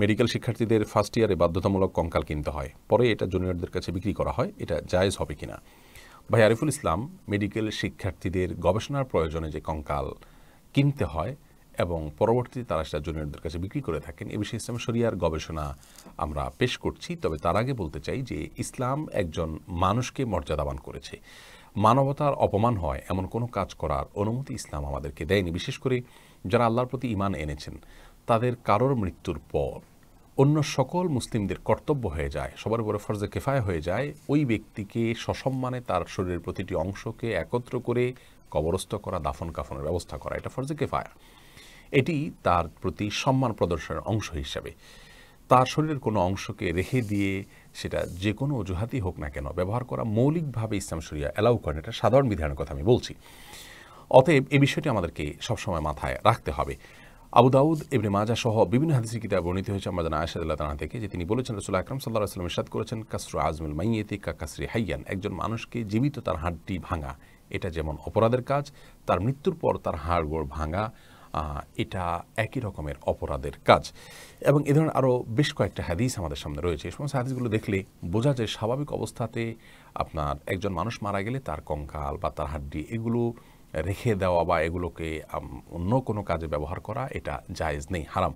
medical শিক্ষার্থীদের first ইয়ারে বাধ্যতামূলক কঙ্কাল কিনতে হয় পরে এটা জুনিয়রদের কাছে বিক্রি করা হয় এটা জায়েজ হবে কিনা ভাই আরিফুল ইসলাম মেডিকেল শিক্ষার্থীদের গবেষণার প্রয়োজনে যে কঙ্কাল কিনতে হয় এবং পরবর্তীতে তারা সেটা জুনিয়রদের কাছে বিক্রি করে থাকেন এ বিষয়ে ইসলাম শরিয়ার গবেষণা আমরা পেশ করছি তবে তার আগে বলতে চাই যে ইসলাম একজন মানুষকে মর্যাদাবান করেছে মানবতার অপমান হয় এমন কোনো কাজ করার অনুমতি ইসলাম আমাদেরকে দেয়নি বিশেষ করে যারা আল্লাহর প্রতি ইমান এনেছেন তাদের কারোর মৃত্যুর পর অন্য সকল মুসলিমদের কর্তব্য হয়ে যায় সবার উপরে ফরজে কেফায় হয়ে যায় ওই ব্যক্তিকে সসম্মানে তার শরীরের প্রতিটি অংশকে একত্র করে কবরস্থ করা দাফন কাফনের ব্যবস্থা করা এটা ফরজে কেফায়া এটি তার প্রতি সম্মান প্রদর্শনের অংশ হিসাবে তার শরীরের কোনো অংশকে রেখে দিয়ে সেটা যে কোনো অজুহাতই হোক না কেন ব্যবহার করা মৌলিকভাবে ইসলাম শরিয়া অ্যালাউ করেন এটা সাধারণ বিধানের কথা আমি বলছি অতএব এ বিষয়টি আমাদেরকে সবসময় মাথায় রাখতে হবে আবু দাউদ এবনে মাজা সহ বিভিন্ন হাদিসি কিতাব বর্ণিত হয়েছে আমাদের আল্লাহ তানা থেকে যে তিনি বলেছেন রসুল আকরম সাল্লাহ আসলাম ইসাদ করেছেন কাসরু আজমুল মাইয়েতি কা কাসরি হাইয়ান একজন মানুষকে জীবিত তার হাড়টি ভাঙা এটা যেমন অপরাধের কাজ তার মৃত্যুর পর তার হাড়গোড় ভাঙা এটা একই রকমের অপরাধের কাজ এবং এ ধরনের আরও বেশ কয়েকটা হাদিস আমাদের সামনে রয়েছে এই সমস্ত হাদিসগুলো দেখলে বোঝা যায় স্বাভাবিক অবস্থাতে আপনার একজন মানুষ মারা গেলে তার কঙ্কাল বা তার হাড্ডি এগুলো রেখে দেওয়া বা এগুলোকে অন্য কোনো কাজে ব্যবহার করা এটা জায়েজ নেই হারাম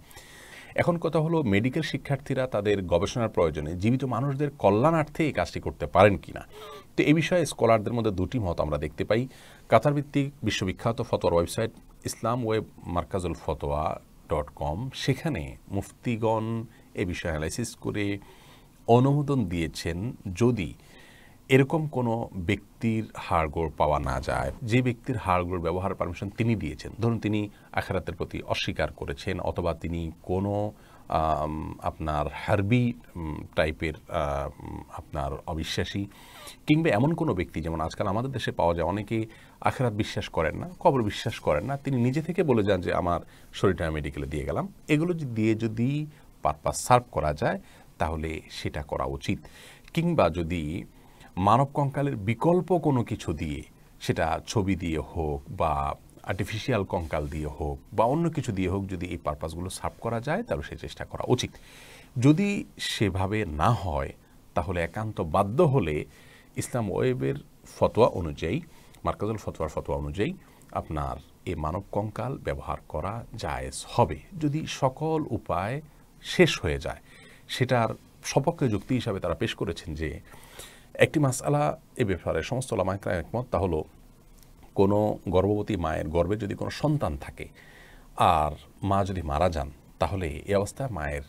এখন কথা হলো মেডিকেল শিক্ষার্থীরা তাদের গবেষণার প্রয়োজনে জীবিত মানুষদের কল্যাণার্থে এই কাজটি করতে পারেন কি না তো এ বিষয়ে স্কলারদের মধ্যে দুটি মত আমরা দেখতে পাই কাতার ভিত্তিক বিশ্ববিখ্যাত ফতোয়ার ওয়েবসাইট ইসলাম ওয়েব মার্কাজুল ফতোয়া ডট কম সেখানে মুফতিগণ এ বিষয়ে অ্যানালাইসিস করে অনুমোদন দিয়েছেন যদি এরকম কোনো ব্যক্তির হাড়গোড় পাওয়া না যায় যে ব্যক্তির হাড়গোড় ব্যবহার পারমিশন তিনি দিয়েছেন ধরুন তিনি আখেরাতের প্রতি অস্বীকার করেছেন অথবা তিনি কোনো আপনার হার্বি টাইপের আপনার অবিশ্বাসী কিংবা এমন কোনো ব্যক্তি যেমন আজকাল আমাদের দেশে পাওয়া যায় অনেকে আখেরাত বিশ্বাস করেন না কবর বিশ্বাস করেন না তিনি নিজে থেকে বলে যান যে আমার শরীরটা মেডিকেলে দিয়ে গেলাম এগুলো দিয়ে যদি পারপাস সার্ভ করা যায় তাহলে সেটা করা উচিত কিংবা যদি মানব কঙ্কালের বিকল্প কোনো কিছু দিয়ে সেটা ছবি দিয়ে হোক বা আর্টিফিশিয়াল কঙ্কাল দিয়ে হোক বা অন্য কিছু দিয়ে হোক যদি এই পারপাসগুলো সার্ভ করা যায় তাহলে সে চেষ্টা করা উচিত যদি সেভাবে না হয় তাহলে একান্ত বাধ্য হলে ইসলাম ওয়েবের ফতোয়া অনুযায়ী মার্কাজুল ফতোয়ার ফতোয়া অনুযায়ী আপনার এ মানব কঙ্কাল ব্যবহার করা জায়েজ হবে যদি সকল উপায় শেষ হয়ে যায় সেটার সপক্ষে যুক্তি হিসাবে তারা পেশ করেছেন যে একটি মাসালা এ ব্যাপারে সমস্ত লামাইকরা একমত তা হলো কোনো গর্ভবতী মায়ের গর্ভে যদি কোনো সন্তান থাকে আর মা যদি মারা যান তাহলে এ অবস্থায় মায়ের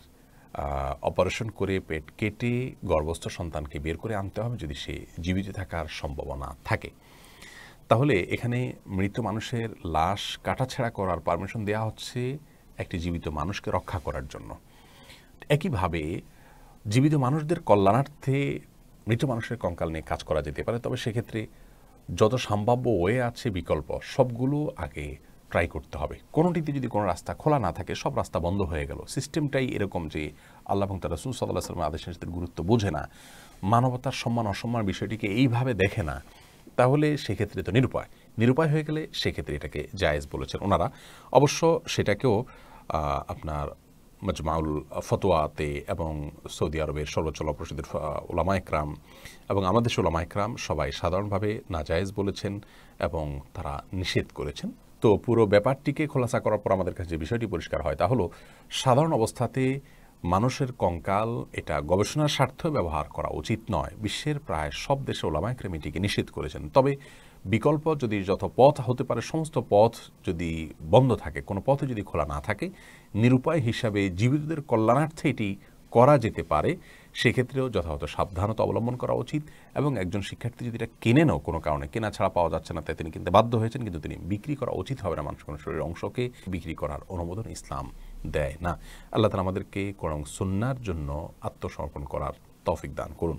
অপারেশন করে পেট কেটে গর্ভস্থ সন্তানকে বের করে আনতে হবে যদি সে জীবিত থাকার সম্ভাবনা থাকে তাহলে এখানে মৃত মানুষের লাশ কাটাছেড়া করার পারমিশন দেওয়া হচ্ছে একটি জীবিত মানুষকে রক্ষা করার জন্য একইভাবে জীবিত মানুষদের কল্যাণার্থে মৃত মানুষের কঙ্কাল নিয়ে কাজ করা যেতে পারে তবে সেক্ষেত্রে যত সম্ভাব্য ওয়ে আছে বিকল্প সবগুলো আগে ট্রাই করতে হবে কোনোটিতে যদি কোনো রাস্তা খোলা না থাকে সব রাস্তা বন্ধ হয়ে গেল সিস্টেমটাই এরকম যে আল্লাহ এবং তার রসুল সাল্লাহ সাল্লামের আদেশের গুরুত্ব বোঝে না মানবতার সম্মান অসম্মান বিষয়টিকে এইভাবে দেখে না তাহলে সেক্ষেত্রে তো নিরুপায় নিরুপায় হয়ে গেলে সেক্ষেত্রে এটাকে জায়েজ বলেছেন ওনারা অবশ্য সেটাকেও আপনার মজমাউল ফতোয়াতে এবং সৌদি আরবের সর্বোচ্চ প্রসিদ্ধের ওলামা একরাম এবং আমাদের ওলামা একরাম সবাই সাধারণভাবে নাজায়েজ বলেছেন এবং তারা নিষেধ করেছেন তো পুরো ব্যাপারটিকে খোলাসা করার পর আমাদের কাছে যে বিষয়টি পরিষ্কার হয় তা হলো সাধারণ অবস্থাতে মানুষের কঙ্কাল এটা গবেষণার স্বার্থে ব্যবহার করা উচিত নয় বিশ্বের প্রায় সব দেশে ওলামায় এটিকে নিষেধ করেছেন তবে বিকল্প যদি যত পথ হতে পারে সমস্ত পথ যদি বন্ধ থাকে কোনো পথে যদি খোলা না থাকে নিরুপায় হিসাবে জীবিতদের কল্যাণার্থে এটি করা যেতে পারে সেক্ষেত্রেও যথাযথ সাবধানতা অবলম্বন করা উচিত এবং একজন শিক্ষার্থী যদি এটা কেনে নেও কোনো কারণে কেনা ছাড়া পাওয়া যাচ্ছে না তাই তিনি কিনতে বাধ্য হয়েছেন কিন্তু তিনি বিক্রি করা উচিত হবে না মানুষ কোনো শরীরের অংশকে বিক্রি করার অনুমোদন ইসলাম দেয় না আল্লাহ তালা আমাদেরকে করং সুন্নার জন্য আত্মসমর্পণ করার তৌফিক দান করুন